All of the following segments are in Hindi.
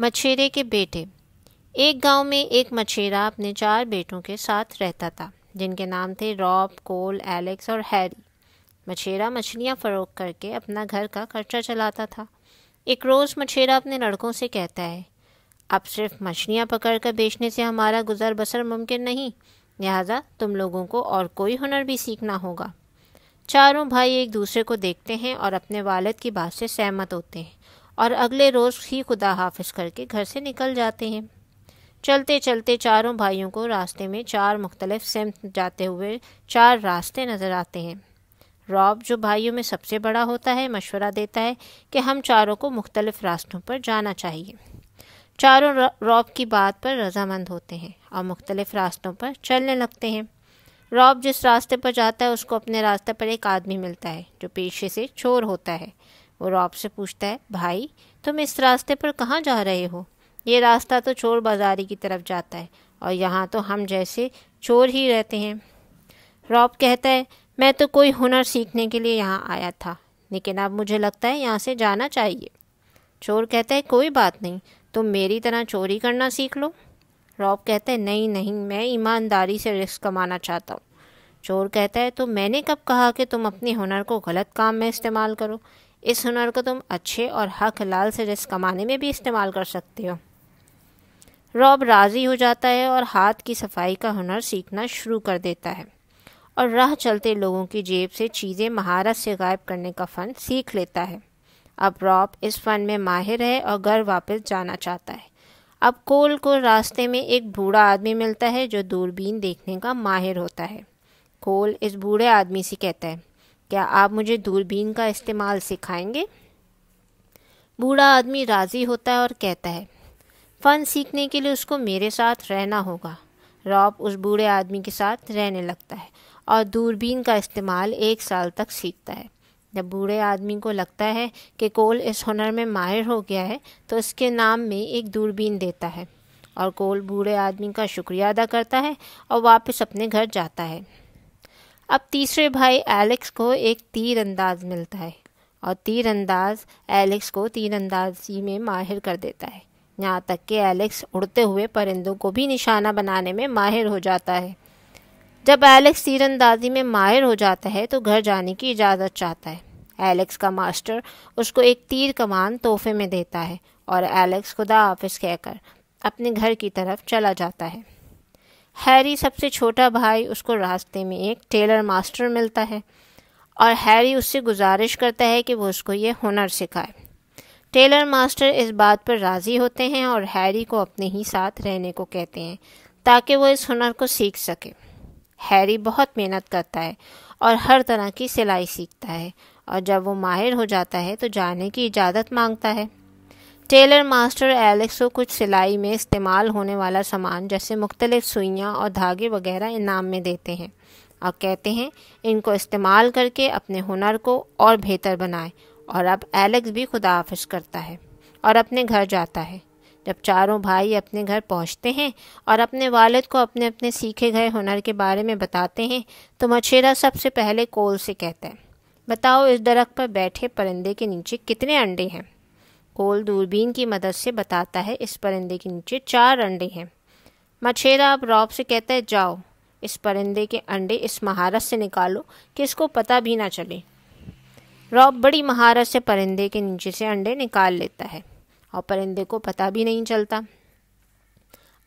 मछेरे के बेटे एक गांव में एक मछेरा अपने चार बेटों के साथ रहता था जिनके नाम थे रॉब कोल एलेक्स और हैरी मछेरा मछलियाँ फ़रोख करके अपना घर का खर्चा चलाता था एक रोज़ मछेरा अपने लड़कों से कहता है अब सिर्फ मछलियाँ पकड़ कर बेचने से हमारा गुजर बसर मुमकिन नहीं लिहाजा तुम लोगों को और कोई हुनर भी सीखना होगा चारों भाई एक दूसरे को देखते हैं और अपने वालद की बात से सहमत होते हैं और अगले रोज़ ही खुदा हाफिज करके घर से निकल जाते हैं चलते चलते चारों भाइयों को रास्ते में चार मुख्तलिफ सिमत जाते हुए चार रास्ते नज़र आते हैं रॉब जो भाइयों में सबसे बड़ा होता है मशवरा देता है कि हम चारों को मुख्तलिफ रास्तों पर जाना चाहिए चारों रॉब की बात पर रजामंद होते हैं और मुख्तलिफ रास्तों पर चलने लगते हैं रॉब जिस रास्ते पर जाता है उसको अपने रास्ते पर एक आदमी मिलता है जो पेशे से चोर होता है वो रॉब से पूछता है भाई तुम इस रास्ते पर कहाँ जा रहे हो ये रास्ता तो चोर बाजारी की तरफ जाता है और यहाँ तो हम जैसे चोर ही रहते हैं रॉब कहता है मैं तो कोई हुनर सीखने के लिए यहाँ आया था लेकिन अब मुझे लगता है यहाँ से जाना चाहिए चोर कहता है कोई बात नहीं तुम मेरी तरह चोरी करना सीख लो रॉब कहता है नहीं नहीं मैं ईमानदारी से रिस्क कमाना चाहता हूँ चोर कहता है तो मैंने कब कहा कि तुम अपने हुनर को गलत काम में इस्तेमाल करो इस हुनर को तुम अच्छे और हक लाल से रिस्क कमाने में भी इस्तेमाल कर सकते हो रॉब राज़ी हो जाता है और हाथ की सफाई का हुनर सीखना शुरू कर देता है और राह चलते लोगों की जेब से चीज़ें महारत से गायब करने का फ़न सीख लेता है अब रॉब इस फ़न में माहिर है और घर वापस जाना चाहता है अब कोल को रास्ते में एक बूढ़ा आदमी मिलता है जो दूरबीन देखने का माहिर होता है कोल इस बूढ़े आदमी से कहता है क्या आप मुझे दूरबीन का इस्तेमाल सिखाएंगे बूढ़ा आदमी राज़ी होता है और कहता है फ़न सीखने के लिए उसको मेरे साथ रहना होगा रॉब उस बूढ़े आदमी के साथ रहने लगता है और दूरबीन का इस्तेमाल एक साल तक सीखता है जब बूढ़े आदमी को लगता है कि कोल इस हुनर में माहिर हो गया है तो उसके नाम में एक दूरबीन देता है और कोल बूढ़े आदमी का शुक्रिया अदा करता है और वापस अपने घर जाता है अब तीसरे भाई एलेक्स को एक तीर अंदाज मिलता है और तीर अंदाज एलेक्स को तीर अंदाजी में माहिर कर देता है यहाँ तक कि एलेक्स उड़ते हुए परिंदों को भी निशाना बनाने में माहिर हो जाता है जब एलेक्स तीरंदाजी में माहिर हो जाता है तो घर जाने की इजाज़त चाहता है एलेक्स का मास्टर उसको एक तीर कमान तोहफे में देता है और एलेक्स खुदा हाफिज़ कहकर अपने घर की तरफ चला जाता है हैरी सबसे छोटा भाई उसको रास्ते में एक टेलर मास्टर मिलता है और हैरी उससे गुजारिश करता है कि वो उसको ये हुनर सिखाए टेलर मास्टर इस बात पर राज़ी होते हैं और हैरी को अपने ही साथ रहने को कहते हैं ताकि वो इस हुनर को सीख सके हैरी बहुत मेहनत करता है और हर तरह की सिलाई सीखता है और जब वो माहिर हो जाता है तो जाने की इजाज़त मांगता है टेलर मास्टर एलेक्स को कुछ सिलाई में इस्तेमाल होने वाला सामान जैसे मुख्तलिफ सुइयाँ और धागे वगैरह इनाम में देते हैं और कहते हैं इनको इस्तेमाल करके अपने हुनर को और बेहतर बनाएं और अब एलेक्स भी खुदा हाफिज करता है और अपने घर जाता है जब चारों भाई अपने घर पहुंचते हैं और अपने वालद को अपने अपने सीखे गए हुनर के बारे में बताते हैं तो मछेरा सबसे पहले कोल से कहता है बताओ इस दरख्त पर बैठे परिंदे के नीचे कितने अंडे हैं कोल दूरबीन की मदद से बताता है इस परिंदे के नीचे चार अंडे हैं मछेरा अब रॉब से कहता है जाओ इस परिंदे के अंडे इस महारत से निकालो कि इसको पता भी ना चले रॉब बड़ी महारत से परिंदे के नीचे से अंडे निकाल लेता है और परिंदे को पता भी नहीं चलता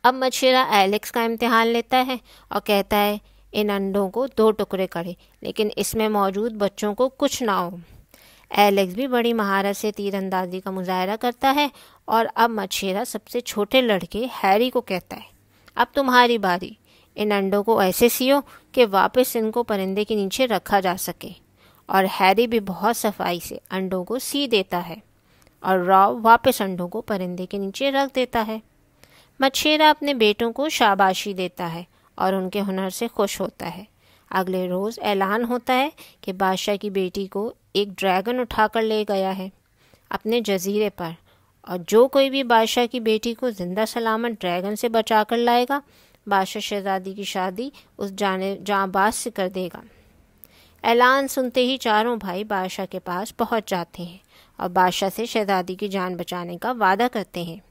अब मछेरा एलेक्स का इम्तहान लेता है और कहता है इन अंडों को दो टुकड़े करें लेकिन इसमें मौजूद बच्चों को कुछ ना हो एलेक्स भी बड़ी महारत से तीरंदाजी का मुजाहरा करता है और अब मछेरा सबसे छोटे लड़के हैरी को कहता है अब तुम्हारी बारी इन अंडों को ऐसे सियो कि वापस इनको परिंदे के नीचे रखा जा सके और हैरी भी बहुत सफाई से अंडों को सी देता है और राव वापस अंडों को परिंदे के नीचे रख देता है मछेरा अपने बेटों को शाबाशी देता है और उनके हुनर से खुश होता है अगले रोज़ ऐलान होता है कि बादशाह की बेटी को एक ड्रैगन उठाकर ले गया है अपने जजीरे पर और जो कोई भी बादशाह की बेटी को ज़िंदा सलामत ड्रैगन से बचा कर लाएगा बादशाह शहजादी की शादी उस जाने जाँबाज से कर देगा ऐलान सुनते ही चारों भाई बादशाह के पास पहुंच जाते हैं और बादशाह से शहजादी की जान बचाने का वादा करते हैं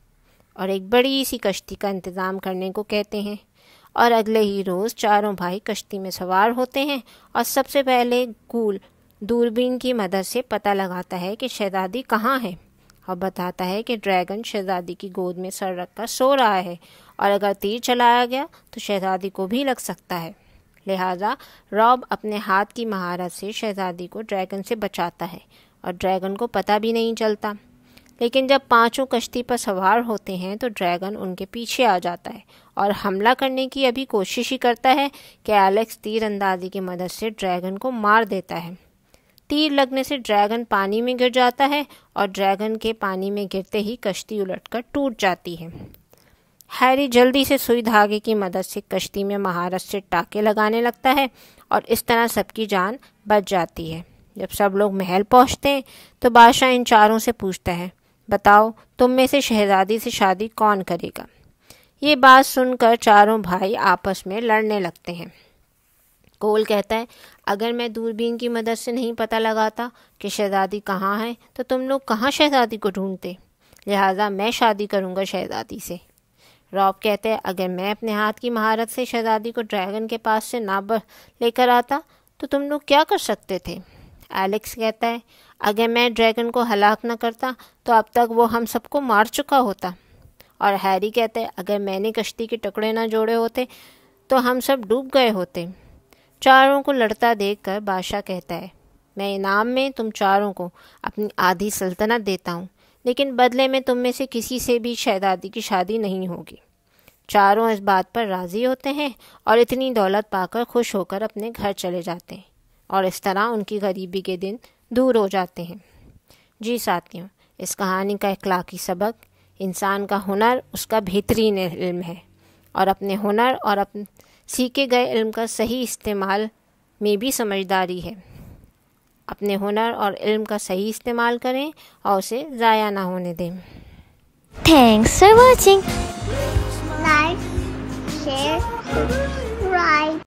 और एक बड़ी सी कश्ती का इंतज़ाम करने को कहते हैं और अगले ही रोज़ चारों भाई कश्ती में सवार होते हैं और सबसे पहले गूल दूरबीन की मदद से पता लगाता है कि शहजादी कहाँ है और बताता है कि ड्रैगन शहजादी की गोद में सर रख कर सो रहा है और अगर तीर चलाया गया तो शहजादी को भी लग सकता है लिहाजा रॉब अपने हाथ की महारत से शहजादी को ड्रैगन से बचाता है और ड्रैगन को पता भी नहीं चलता लेकिन जब पांचों कश्ती पर सवार होते हैं तो ड्रैगन उनके पीछे आ जाता है और हमला करने की अभी कोशिश ही करता है कि एलेक्स तीरंदाजी की मदद से ड्रैगन को मार देता है तीर लगने से ड्रैगन पानी में गिर जाता है और ड्रैगन के पानी में गिरते ही कश्ती उलटकर टूट जाती है हैरी जल्दी से सुई धागे की मदद से कश्ती में महारत से टाके लगाने लगता है और इस तरह सबकी जान बच जाती है जब सब लोग महल पहुंचते हैं तो बादशाह इन चारों से पूछता है बताओ तुम में से शहजादी से शादी कौन करेगा ये बात सुनकर चारों भाई आपस में लड़ने लगते हैं कोल कहता है अगर मैं दूरबीन की मदद से नहीं पता लगाता कि शहजादी कहाँ है तो तुम लोग कहाँ शहजादी को ढूंढते लिहाजा मैं शादी करूँगा शहजादी से रॉब कहते हैं अगर मैं अपने हाथ की महारत से शहजादी को ड्रैगन के पास से ना लेकर आता तो तुम लोग क्या कर सकते थे एलेक्स कहता है अगर मैं ड्रैगन को हलाक ना करता तो अब तक वो हम सबको मार चुका होता और हैरी कहता है अगर मैंने कश्ती के टुकड़े ना जोड़े होते तो हम सब डूब गए होते चारों को लड़ता देख कर बादशाह कहता है मैं इनाम में तुम चारों को अपनी आधी सल्तनत देता हूँ लेकिन बदले में तुम में से किसी से भी शहजादी की शादी नहीं होगी चारों इस बात पर राज़ी होते हैं और इतनी दौलत पाकर खुश होकर अपने घर चले जाते हैं और इस तरह उनकी गरीबी के दिन दूर हो जाते हैं जी साथियों इस कहानी का इखलाकी सबक इंसान का हुनर उसका बेहतरीन इल्म है और अपने हुनर और अपने सीखे गए इल्म का सही इस्तेमाल में भी समझदारी है अपने हुनर और इल्म का सही इस्तेमाल करें और उसे ज़ाया ना होने दें thanks for watching like share